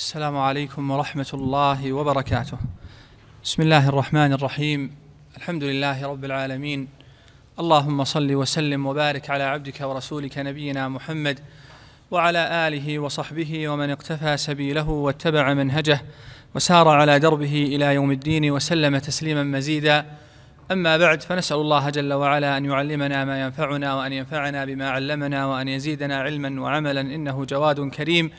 السلام عليكم ورحمة الله وبركاته. بسم الله الرحمن الرحيم. الحمد لله رب العالمين. اللهم صل وسلم وبارك على عبدك ورسولك نبينا محمد وعلى آله وصحبه ومن اقتفى سبيله واتبع منهجه وسار على دربه إلى يوم الدين وسلم تسليما مزيدا. أما بعد فنسأل الله جل وعلا أن يعلمنا ما ينفعنا وأن ينفعنا بما علمنا وأن يزيدنا علما وعملا إنه جواد كريم.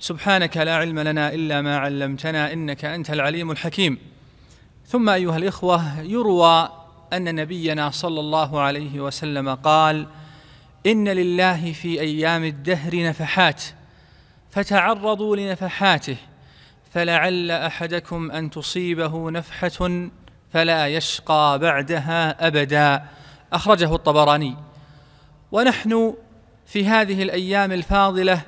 سبحانك لا علم لنا الا ما علمتنا انك انت العليم الحكيم ثم ايها الاخوه يروى ان نبينا صلى الله عليه وسلم قال ان لله في ايام الدهر نفحات فتعرضوا لنفحاته فلعل احدكم ان تصيبه نفحه فلا يشقى بعدها ابدا اخرجه الطبراني ونحن في هذه الايام الفاضله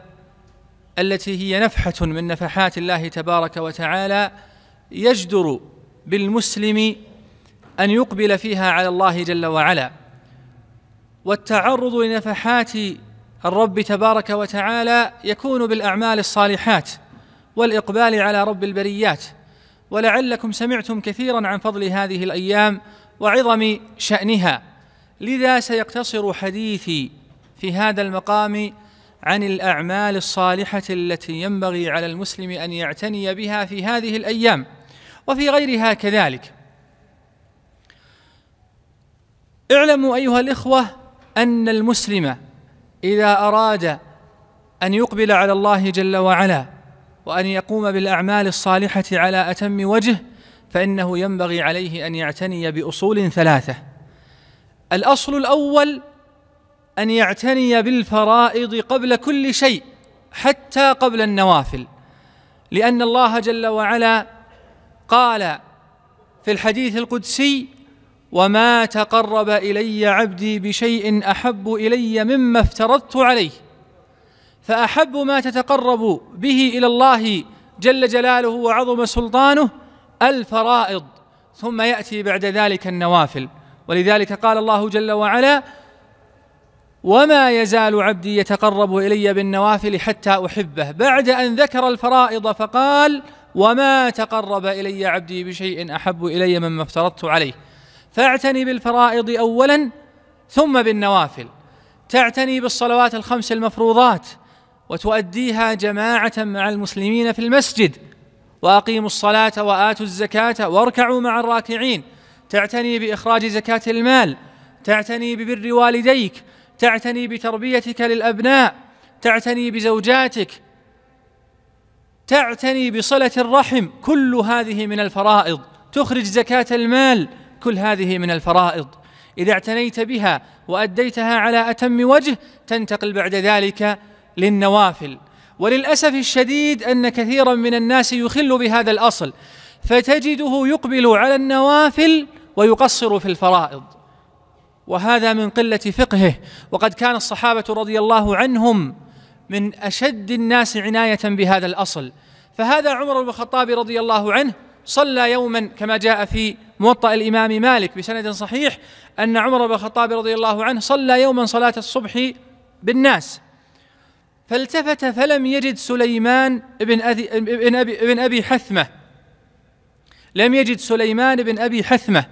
التي هي نفحة من نفحات الله تبارك وتعالى يجدر بالمسلم أن يقبل فيها على الله جل وعلا والتعرض لنفحات الرب تبارك وتعالى يكون بالأعمال الصالحات والإقبال على رب البريات ولعلكم سمعتم كثيرا عن فضل هذه الأيام وعظم شأنها لذا سيقتصر حديثي في هذا المقام عن الأعمال الصالحة التي ينبغي على المسلم أن يعتني بها في هذه الأيام وفي غيرها كذلك اعلموا أيها الإخوة أن المسلم إذا أراد أن يقبل على الله جل وعلا وأن يقوم بالأعمال الصالحة على أتم وجه فإنه ينبغي عليه أن يعتني بأصول ثلاثة الأصل الأول ان يعتني بالفرائض قبل كل شيء حتى قبل النوافل لان الله جل وعلا قال في الحديث القدسي وما تقرب الي عبدي بشيء احب الي مما افترضت عليه فاحب ما تتقرب به الى الله جل جلاله وعظم سلطانه الفرائض ثم ياتي بعد ذلك النوافل ولذلك قال الله جل وعلا وما يزال عبدي يتقرب الي بالنوافل حتى احبه بعد ان ذكر الفرائض فقال وما تقرب الي عبدي بشيء احب الي مما افترضت عليه فاعتني بالفرائض اولا ثم بالنوافل تعتني بالصلوات الخمس المفروضات وتؤديها جماعه مع المسلمين في المسجد واقيموا الصلاه واتوا الزكاه واركعوا مع الراكعين تعتني باخراج زكاه المال تعتني ببر والديك تعتني بتربيتك للابناء تعتني بزوجاتك تعتني بصله الرحم كل هذه من الفرائض تخرج زكاه المال كل هذه من الفرائض اذا اعتنيت بها واديتها على اتم وجه تنتقل بعد ذلك للنوافل وللاسف الشديد ان كثيرا من الناس يخل بهذا الاصل فتجده يقبل على النوافل ويقصر في الفرائض وهذا من قله فقهه وقد كان الصحابه رضي الله عنهم من اشد الناس عنايه بهذا الاصل فهذا عمر بن الخطاب رضي الله عنه صلى يوما كما جاء في موطأ الإمام مالك بسند صحيح أن عمر بن الخطاب رضي الله عنه صلى يوما صلاة الصبح بالناس فالتفت فلم يجد سليمان بن أبي, بن أبي حثمة لم يجد سليمان بن أبي حثمة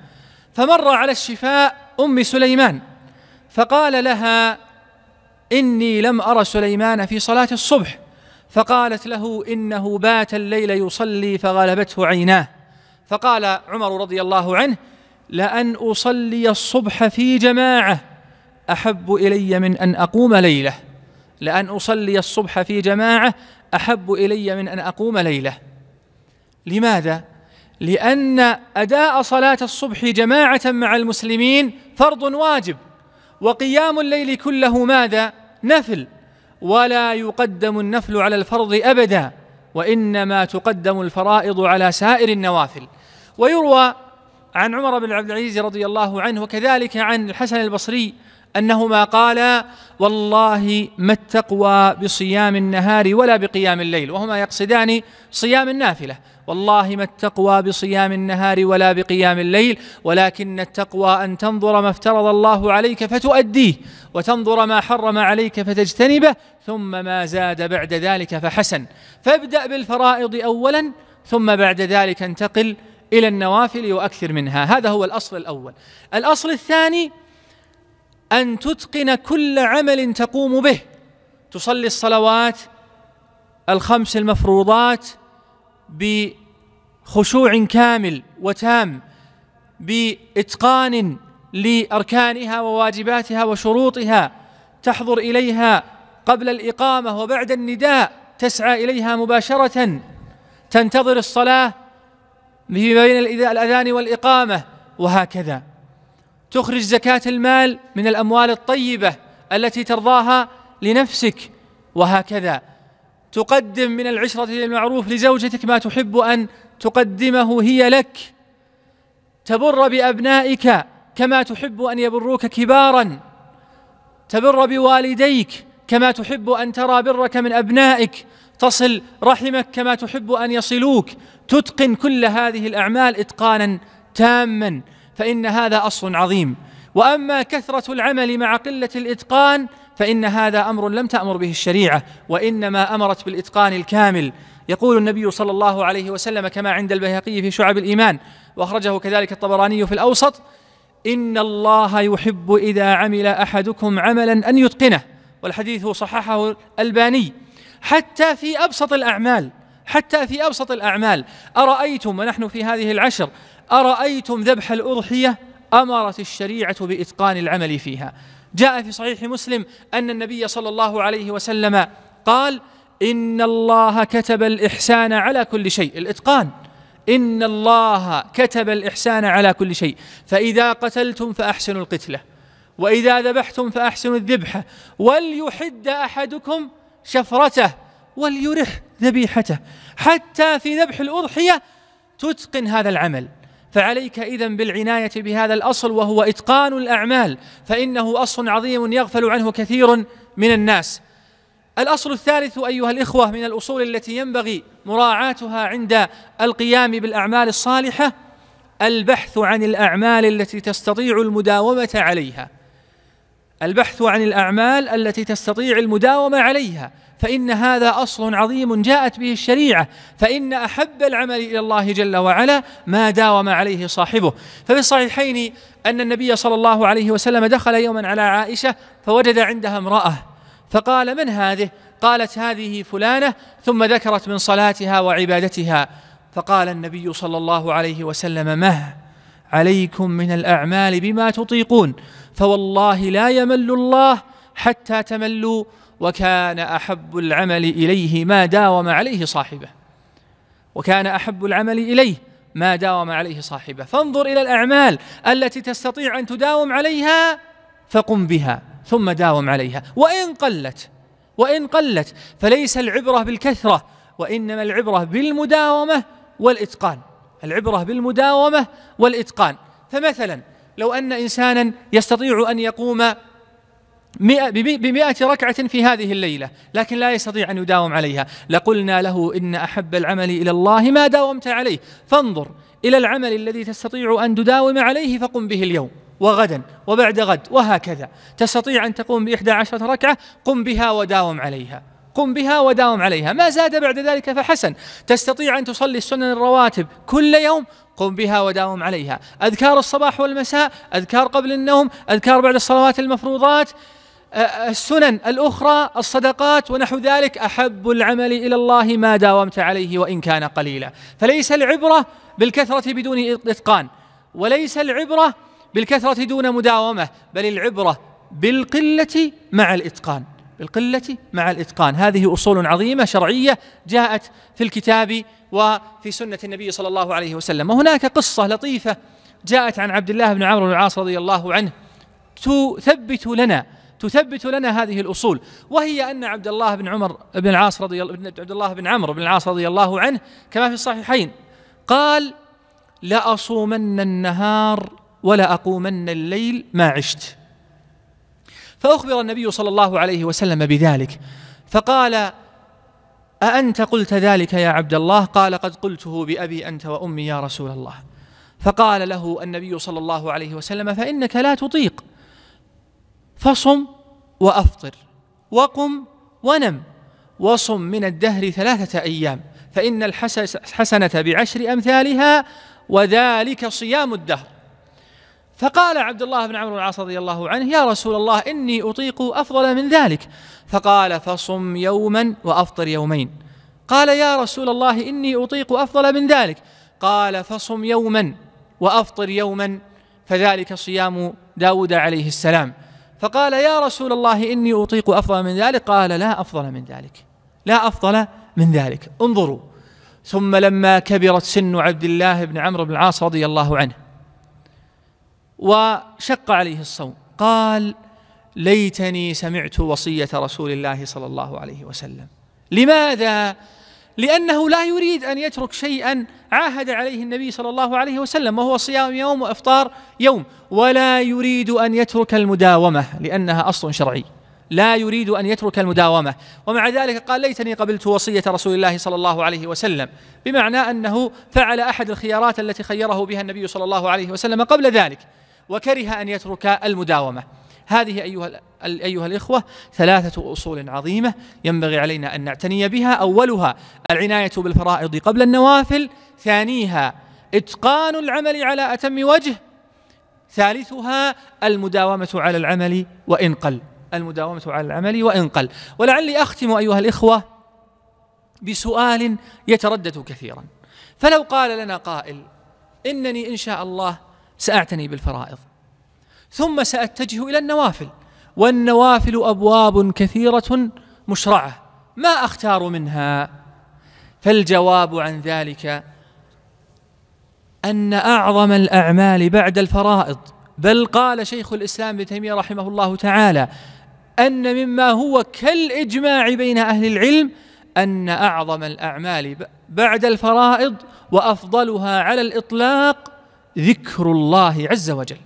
فمر على الشفاء أم سليمان فقال لها إني لم أر سليمان في صلاة الصبح فقالت له إنه بات الليل يصلي فغلبته عيناه فقال عمر رضي الله عنه لأن أصلي الصبح في جماعة أحب إلي من أن أقوم ليلة لأن أصلي الصبح في جماعة أحب إلي من أن أقوم ليلة لماذا؟ لأن أداء صلاة الصبح جماعة مع المسلمين فرض واجب وقيام الليل كله ماذا نفل ولا يقدم النفل على الفرض ابدا وانما تقدم الفرائض على سائر النوافل ويروى عن عمر بن عبد العزيز رضي الله عنه وكذلك عن الحسن البصري انهما قالا والله ما التقوى بصيام النهار ولا بقيام الليل وهما يقصدان صيام النافله والله ما التقوى بصيام النهار ولا بقيام الليل ولكن التقوى ان تنظر ما افترض الله عليك فتؤديه وتنظر ما حرم عليك فتجتنبه ثم ما زاد بعد ذلك فحسن فابدا بالفرائض اولا ثم بعد ذلك انتقل الى النوافل واكثر منها هذا هو الاصل الاول الاصل الثاني ان تتقن كل عمل تقوم به تصلي الصلوات الخمس المفروضات بخشوع كامل وتام باتقان لاركانها وواجباتها وشروطها تحضر اليها قبل الاقامه وبعد النداء تسعى اليها مباشره تنتظر الصلاه بين الاذان والاقامه وهكذا تخرج زكاة المال من الأموال الطيبة التي ترضاها لنفسك وهكذا تقدم من العشرة المعروف لزوجتك ما تحب أن تقدمه هي لك تبر بأبنائك كما تحب أن يبروك كبارا تبر بوالديك كما تحب أن ترى برك من أبنائك تصل رحمك كما تحب أن يصلوك تتقن كل هذه الأعمال إتقانا تاما فإن هذا أصل عظيم وأما كثرة العمل مع قلة الإتقان فإن هذا أمر لم تأمر به الشريعة وإنما أمرت بالإتقان الكامل يقول النبي صلى الله عليه وسلم كما عند البيهقي في شعب الإيمان وأخرجه كذلك الطبراني في الأوسط إن الله يحب إذا عمل أحدكم عملا أن يتقنه والحديث صححه الألباني حتى في أبسط الأعمال حتى في أبسط الأعمال أرأيتم ونحن في هذه العشر أرأيتم ذبح الأضحية أمرت الشريعة بإتقان العمل فيها جاء في صحيح مسلم أن النبي صلى الله عليه وسلم قال إن الله كتب الإحسان على كل شيء الإتقان إن الله كتب الإحسان على كل شيء فإذا قتلتم فأحسنوا القتلة وإذا ذبحتم فأحسنوا الذبحة وليحد أحدكم شفرته وليرح ذبيحته حتى في ذبح الأضحية تتقن هذا العمل فعليك اذا بالعنايه بهذا الاصل وهو اتقان الاعمال فانه اصل عظيم يغفل عنه كثير من الناس الاصل الثالث ايها الاخوه من الاصول التي ينبغي مراعاتها عند القيام بالاعمال الصالحه البحث عن الاعمال التي تستطيع المداومه عليها البحث عن الأعمال التي تستطيع المداومة عليها فإن هذا أصل عظيم جاءت به الشريعة فإن أحب العمل إلى الله جل وعلا ما داوم عليه صاحبه ففي الصحيحين أن النبي صلى الله عليه وسلم دخل يوما على عائشة فوجد عندها امرأة فقال من هذه؟ قالت هذه فلانة ثم ذكرت من صلاتها وعبادتها فقال النبي صلى الله عليه وسلم مه عليكم من الأعمال بما تطيقون فوالله لا يمل الله حتى تملوا وكان احب العمل اليه ما داوم عليه صاحبه وكان احب العمل اليه ما داوم عليه صاحبه فانظر الى الاعمال التي تستطيع ان تداوم عليها فقم بها ثم داوم عليها وان قلت وان قلت فليس العبره بالكثره وانما العبره بالمداومه والاتقان العبره بالمداومه والاتقان فمثلا لو أن إنسانا يستطيع أن يقوم بمئة ركعة في هذه الليلة لكن لا يستطيع أن يداوم عليها لقلنا له إن أحب العمل إلى الله ما داومت عليه فانظر إلى العمل الذي تستطيع أن تداوم عليه فقم به اليوم وغدا وبعد غد وهكذا تستطيع أن تقوم بإحدى عشرة ركعة قم بها وداوم عليها قم بها وداوم عليها ما زاد بعد ذلك فحسن تستطيع أن تصلي السنن الرواتب كل يوم قم بها وداوم عليها أذكار الصباح والمساء أذكار قبل النوم أذكار بعد الصلوات المفروضات السنن الأخرى الصدقات ونحو ذلك أحب العمل إلى الله ما داومت عليه وإن كان قليلا فليس العبرة بالكثرة بدون إتقان وليس العبرة بالكثرة دون مداومة بل العبرة بالقلة مع الإتقان بالقلة مع الإتقان هذه أصول عظيمة شرعية جاءت في الكتاب وفي سنة النبي صلى الله عليه وسلم وهناك قصة لطيفة جاءت عن عبد الله بن عمرو بن العاص رضي الله عنه تثبت لنا تثبت لنا هذه الأصول وهي أن عبد الله بن عمر بن العاص رضي عبد الله بن عمرو بن العاص رضي الله عنه كما في الصحيحين قال لأصومن النهار ولا أقومن الليل ما عشت فأخبر النبي صلى الله عليه وسلم بذلك فقال أأنت قلت ذلك يا عبد الله قال قد قلته بأبي أنت وأمي يا رسول الله فقال له النبي صلى الله عليه وسلم فإنك لا تطيق فصم وأفطر وقم ونم وصم من الدهر ثلاثة أيام فإن الحسنة بعشر أمثالها وذلك صيام الدهر فقال عبد الله بن عمرو العاص رضي الله عنه يا رسول الله إني أطيق أفضل من ذلك فقال فصم يوما وأفطر يومين قال يا رسول الله إني أطيق أفضل من ذلك قال فصم يوما وأفطر يوما فذلك صيام داود عليه السلام فقال يا رسول الله إني أطيق أفضل من ذلك قال لا أفضل من ذلك لا أفضل من ذلك انظروا ثم لما كبرت سن عبد الله بن عمرو بن العاص رضي الله عنه وشق عليه الصوم قال ليتني سمعت وصيه رسول الله صلى الله عليه وسلم لماذا لانه لا يريد ان يترك شيئا عاهد عليه النبي صلى الله عليه وسلم وهو صيام يوم وافطار يوم ولا يريد ان يترك المداومه لانها اصل شرعي لا يريد ان يترك المداومه ومع ذلك قال ليتني قبلت وصيه رسول الله صلى الله عليه وسلم بمعنى انه فعل احد الخيارات التي خيره بها النبي صلى الله عليه وسلم قبل ذلك وكره أن يترك المداومة هذه أيها, أيها الإخوة ثلاثة أصول عظيمة ينبغي علينا أن نعتني بها أولها العناية بالفرائض قبل النوافل ثانيها إتقان العمل على أتم وجه ثالثها المداومة على العمل وإن قل المداومة على العمل وإن قل ولعلي أختم أيها الإخوة بسؤال يتردد كثيرا فلو قال لنا قائل إنني إن شاء الله ساعتني بالفرائض ثم ساتجه الى النوافل والنوافل ابواب كثيره مشرعه ما اختار منها فالجواب عن ذلك ان اعظم الاعمال بعد الفرائض بل قال شيخ الاسلام ابن تيميه رحمه الله تعالى ان مما هو كالاجماع بين اهل العلم ان اعظم الاعمال بعد الفرائض وافضلها على الاطلاق ذكر الله عز وجل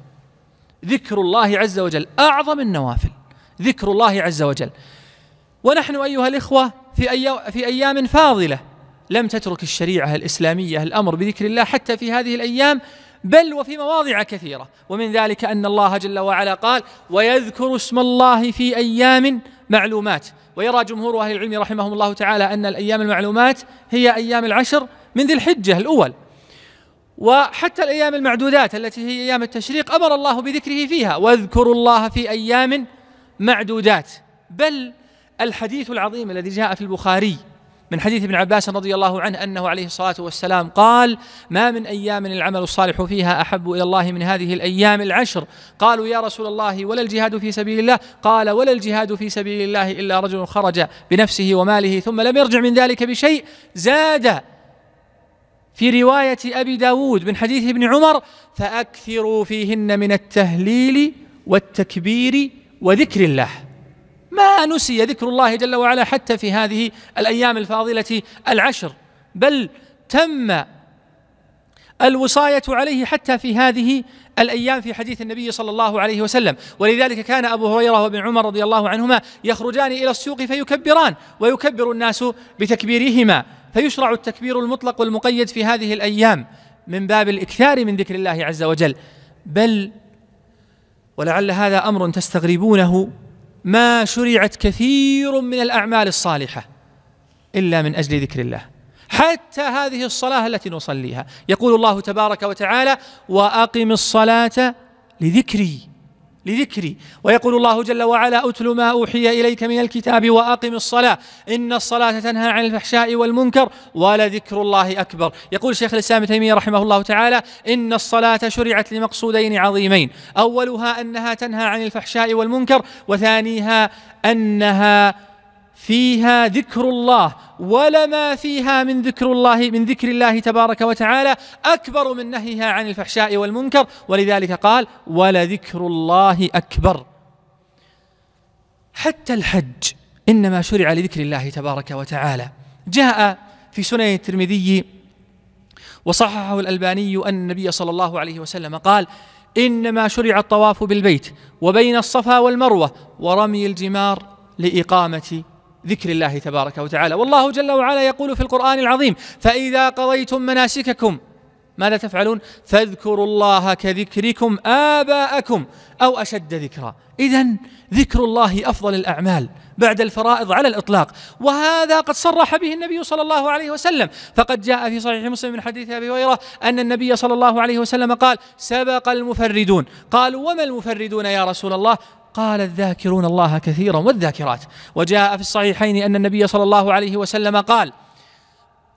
ذكر الله عز وجل أعظم النوافل ذكر الله عز وجل ونحن أيها الإخوة في, أي في أيام فاضلة لم تترك الشريعة الإسلامية الأمر بذكر الله حتى في هذه الأيام بل وفي مواضع كثيرة ومن ذلك أن الله جل وعلا قال ويذكر اسم الله في أيام معلومات ويرى جمهور أهل العلم رحمهم الله تعالى أن الأيام المعلومات هي أيام العشر من ذي الحجة الأول وحتى الايام المعدودات التي هي ايام التشريق امر الله بذكره فيها واذكروا الله في ايام معدودات بل الحديث العظيم الذي جاء في البخاري من حديث ابن عباس رضي الله عنه انه عليه الصلاه والسلام قال: ما من ايام العمل الصالح فيها احب الى الله من هذه الايام العشر، قالوا يا رسول الله ولا الجهاد في سبيل الله؟ قال ولا الجهاد في سبيل الله الا رجل خرج بنفسه وماله ثم لم يرجع من ذلك بشيء زاد في رواية أبي داود من حديث ابن عمر فأكثروا فيهن من التهليل والتكبير وذكر الله ما نسي ذكر الله جل وعلا حتى في هذه الأيام الفاضلة العشر بل تم الوصاية عليه حتى في هذه الأيام في حديث النبي صلى الله عليه وسلم ولذلك كان أبو هريرة وابن عمر رضي الله عنهما يخرجان إلى السوق فيكبران ويكبر الناس بتكبيرهما فيشرع التكبير المطلق والمقيد في هذه الأيام من باب الإكثار من ذكر الله عز وجل بل ولعل هذا أمر تستغربونه ما شرعت كثير من الأعمال الصالحة إلا من أجل ذكر الله حتى هذه الصلاة التي نصليها يقول الله تبارك وتعالى وأقم الصلاة لذكري لذكري ويقول الله جل وعلا أتل ما أوحي إليك من الكتاب وأقم الصلاة إن الصلاة تنهى عن الفحشاء والمنكر ولذكر الله أكبر يقول شيخ الإسلام تيمية رحمه الله تعالى إن الصلاة شرعت لمقصودين عظيمين أولها أنها تنهى عن الفحشاء والمنكر وثانيها أنها فيها ذكر الله ولما فيها من ذكر الله من ذكر الله تبارك وتعالى اكبر من نهيها عن الفحشاء والمنكر ولذلك قال ولذكر الله اكبر حتى الحج انما شرع لذكر الله تبارك وتعالى جاء في سنن الترمذي وصححه الالباني ان النبي صلى الله عليه وسلم قال انما شرع الطواف بالبيت وبين الصفا والمروه ورمي الجمار لإقامة ذكر الله تبارك وتعالى والله جل وعلا يقول في القرآن العظيم فإذا قضيتم مناسككم ماذا تفعلون فاذكروا الله كذكركم آباءكم أو أشد ذكرا إذا ذكر الله أفضل الأعمال بعد الفرائض على الإطلاق وهذا قد صرح به النبي صلى الله عليه وسلم فقد جاء في صحيح مسلم من حديث أبي هريرة أن النبي صلى الله عليه وسلم قال سبق المفردون قالوا وما المفردون يا رسول الله قال الذاكرون الله كثيرا والذاكرات وجاء في الصحيحين أن النبي صلى الله عليه وسلم قال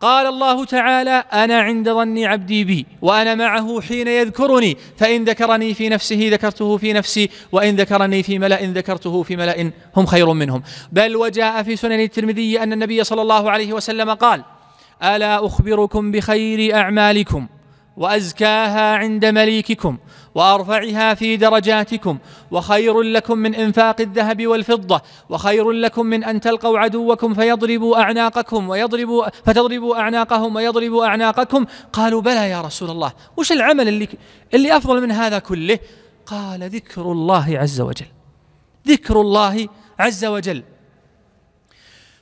قال الله تعالى انا عند ظن عبدي بي وانا معه حين يذكرني فان ذكرني في نفسه ذكرته في نفسي وان ذكرني في ملا ذكرته في ملا هم خير منهم بل وجاء في سنن الترمذي ان النبي صلى الله عليه وسلم قال الا اخبركم بخير اعمالكم وازكاها عند مليككم وارفعها في درجاتكم وخير لكم من انفاق الذهب والفضه وخير لكم من ان تلقوا عدوكم فيضربوا اعناقكم ويضربوا فتضربوا اعناقهم ويضربوا اعناقكم قالوا بلى يا رسول الله وش العمل اللي اللي افضل من هذا كله قال ذكر الله عز وجل ذكر الله عز وجل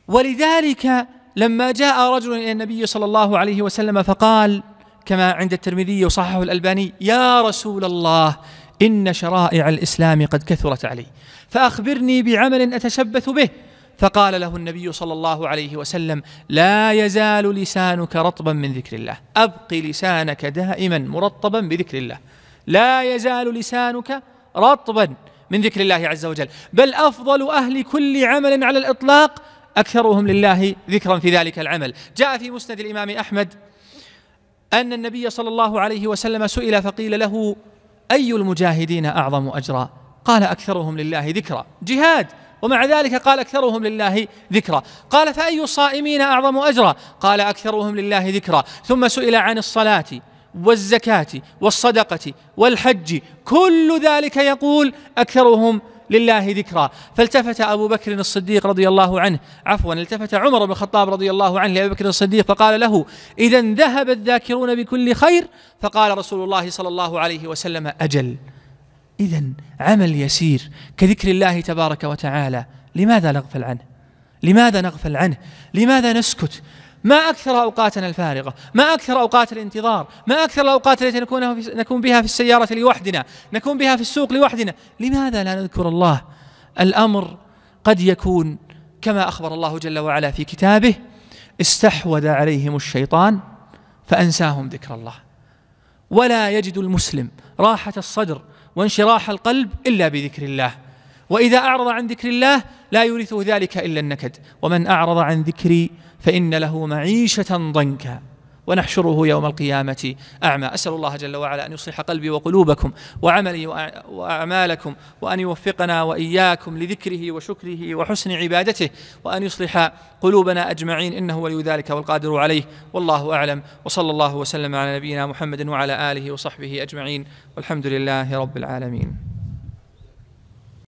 ولذلك لما جاء رجل الى النبي صلى الله عليه وسلم فقال كما عند الترمذي وصححه الألباني يا رسول الله إن شرائع الإسلام قد كثرت علي فأخبرني بعمل أتشبث به فقال له النبي صلى الله عليه وسلم لا يزال لسانك رطبا من ذكر الله أبق لسانك دائما مرطبا بذكر الله لا يزال لسانك رطبا من ذكر الله عز وجل بل أفضل أهل كل عمل على الإطلاق أكثرهم لله ذكرا في ذلك العمل جاء في مسند الإمام أحمد أن النبي صلى الله عليه وسلم سئل فقيل له أي المجاهدين أعظم أجرا قال أكثرهم لله ذكرى جهاد ومع ذلك قال أكثرهم لله ذكرى قال فأي الصائمين أعظم أجرا قال أكثرهم لله ذكرى ثم سئل عن الصلاة والزكاة والصدقة والحج كل ذلك يقول أكثرهم لله ذكرى فالتفت أبو بكر الصديق رضي الله عنه عفوا التفت عمر بن الخطاب رضي الله عنه لأبي بكر الصديق فقال له إذا ذهب الذاكرون بكل خير فقال رسول الله صلى الله عليه وسلم أجل إذا عمل يسير كذكر الله تبارك وتعالى لماذا نغفل عنه لماذا نغفل عنه لماذا نسكت ما أكثر أوقاتنا الفارغة ما أكثر أوقات الانتظار ما أكثر الأوقات التي نكون, نكون بها في السيارة لوحدنا نكون بها في السوق لوحدنا لماذا لا نذكر الله الأمر قد يكون كما أخبر الله جل وعلا في كتابه استحوذ عليهم الشيطان فأنساهم ذكر الله ولا يجد المسلم راحة الصدر وانشراح القلب إلا بذكر الله وإذا أعرض عن ذكر الله لا يورثه ذلك إلا النكد ومن أعرض عن ذكري فإن له معيشة ضنكا ونحشره يوم القيامة أعمى أسأل الله جل وعلا أن يصلح قلبي وقلوبكم وعملي وأعمالكم وأن يوفقنا وإياكم لذكره وشكره وحسن عبادته وأن يصلح قلوبنا أجمعين إنه ولي ذلك والقادر عليه والله أعلم وصلى الله وسلم على نبينا محمد وعلى آله وصحبه أجمعين والحمد لله رب العالمين